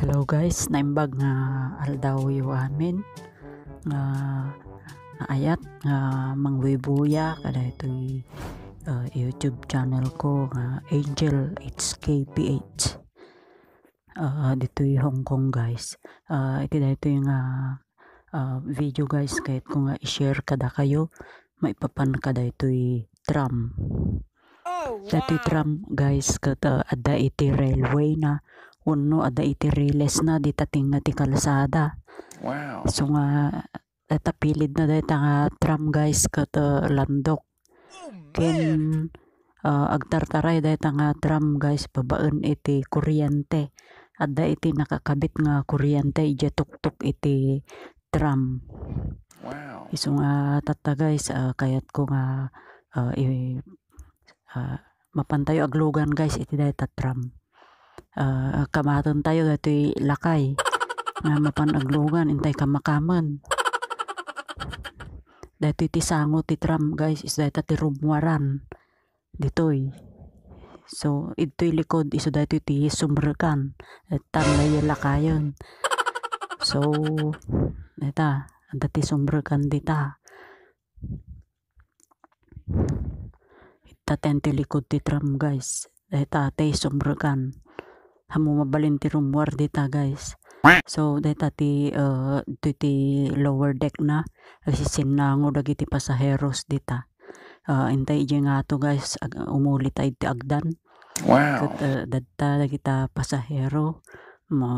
Hello guys, naimbag nga aldaw yu amin nga uh, ayat nga uh, mangwibuya kada ito'y uh, YouTube channel ko nga Angel HKPH. Uh, dito'y Hong Kong guys. Uh, ito na ito yung uh, uh, video guys kahit ko nga i-share kada kayo maipapan kada ito'y tram. Oh, wow. Dati tram guys kata uh, ada iti railway na uno ada iti riles na di tatinga ti kalsada. Wow. So nga eta pilid na dahil nga ah, tram guys kat ah, landok. Oh, Ken uh, agtartaray dahil nga tram guys babaen iti kuryente. Ada iti nakakabit nga kuryente ije tuktok iti tram. Wow. Iso nga tata guys uh, kayat ko nga uh, i, uh, mapantayo aglugan guys iti dahil tram uh, ah, kamatan tayo dati lakay na mapanaglugan intay kamakaman dati ti sango ti tram guys is dati ti rumwaran ditoy so ito'y likod iso dati ti sumberkan at tanlay lakayon so data ti sumberkan dita itaten ti likod ti tram guys dati ti sumberkan hamu mabalin room war dita guys so dita ti uh, ti lower deck na na agsisinango iti pasaheros dita uh, intay ije nga to guys ag, umuli tayo ti agdan wow Kat, uh, data dagita pasahero mo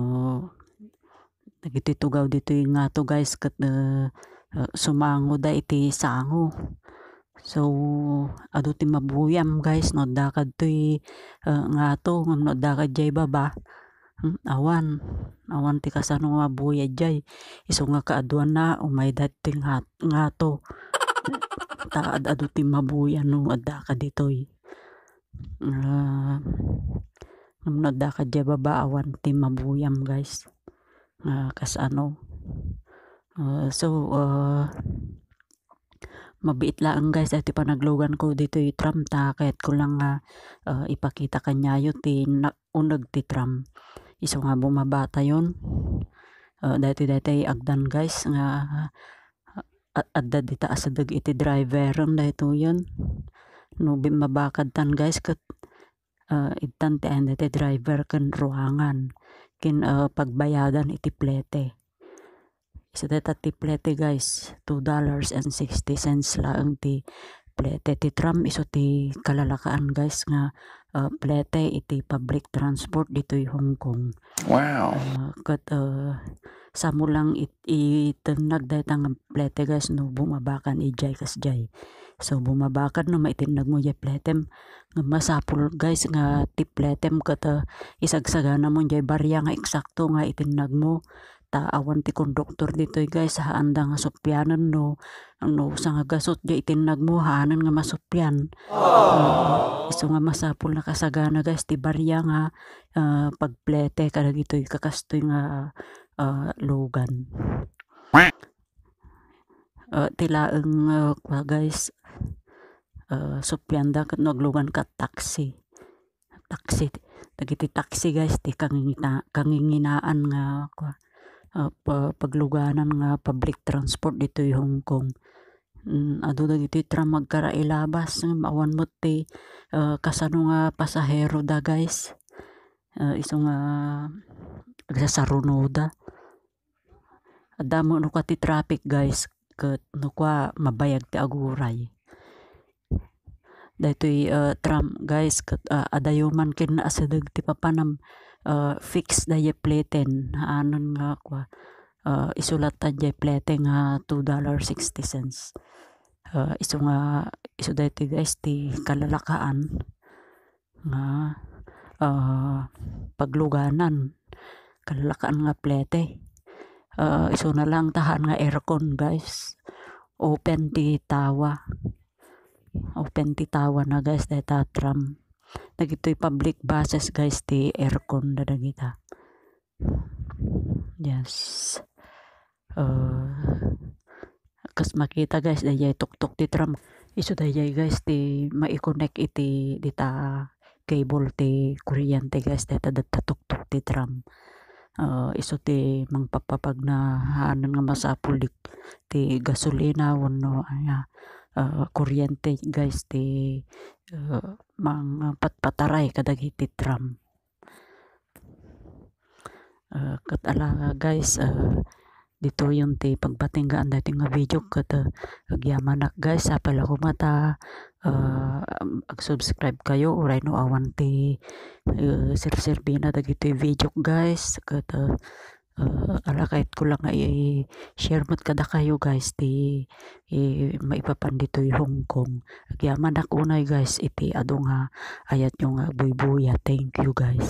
dagiti tugaw dito nga to guys kat uh, uh, sumango da iti sango So adu ti mabuyam guys no dakad tuy uh, eh, ngato no dakad jay baba hmm, awan awan ti kasano nga mabuya jay iso nga kaaduan na umay dat ti ngato taad adu ti mabuya no adakad ditoy uh, no dakad jay baba awan ti mabuyam guys uh, kasano. uh, so uh, Mabiit lang guys, eh. ito panaglogan ko dito yung tram ta, kaya't ko lang nga uh, ah, ipakita kanya yun ti unag ti tram. Iso nga bumabata yun. Uh, dati dati agdan guys, nga uh, ah, adda di taas iti driver ron dahito yun. No, mabakad tan guys, kat uh, itan ti driver kan ruangan kin uh, pagbayadan iti plete isa deta ti plete guys, $2.60 laeng ti plete. Ti tram iso ti kalalakaan guys nga uh, plete iti public transport ditoy Hong Kong. Wow. Uh, kat uh, sa mulang it, itinag daytang plete guys no bumabakan ijay kas jay. So bumabakan no maitinag mo jay pletem nga masapul guys nga ti pletem kat uh, isagsagana mo jay barya nga eksakto nga itinag mo ta awan ti konduktor ditoy guys ha anda nga supyanan no no sa nga gasot ja itinag mo hanan nga masupyan uh, iso nga masapul na kasagana guys ti barya nga uh, pagplete kada gitoy kakastoy nga uh, lugan uh, ah, tilaeng uh, kwa guys uh, supyanda kat naglugan ka taxi taxi dagiti taxi guys ti kanginginaan nga kwa uh, pagluganan nga public transport dito Hong Kong mm, adu da dito tra magkara ilabas awan mo ti uh, kasano nga pasahero da guys uh, iso nga agsasaruno da adamo no ka ti traffic guys ket no ka mabayag ti aguray daytoy uh, tram guys ket uh, adayoman ken asadag ti papanam uh, fix na ye pleten anon nga kwa uh, ah, isulat ta ye plete nga 2 dollar cents uh, iso nga iso daytoy guys ti kalalakaan nga uh, pagluganan kalalakaan nga plete uh, iso na lang tahan nga aircon guys open ti tawa open ti tawa na guys dahil tram dagitoy public buses guys ti aircon na dagita yes uh, kas makita guys dayay tuktok di tram iso dayay guys ti mai iti dita cable ti kuryente guys data data tuktok di tram uh, iso ti mangpapapag na haanan nga masapulik ti gasolina wano uh, uh, kuryente guys ti uh, mga patpataray kadag tram. uh, ah, katala guys uh, dito yung ti pagbatinggaan dati nga video kata uh, agyamanak guys sa ako mata uh, ah, subscribe kayo oray no awan ti uh, sir-sir binatag ito video guys kata uh, uh, ah, arakait ko lang ay share mo't kada kayo guys ti eh, maipapan dito yung Hong Kong agyaman ako na guys iti ado nga ah, ayat yung uh, ah, buy thank you guys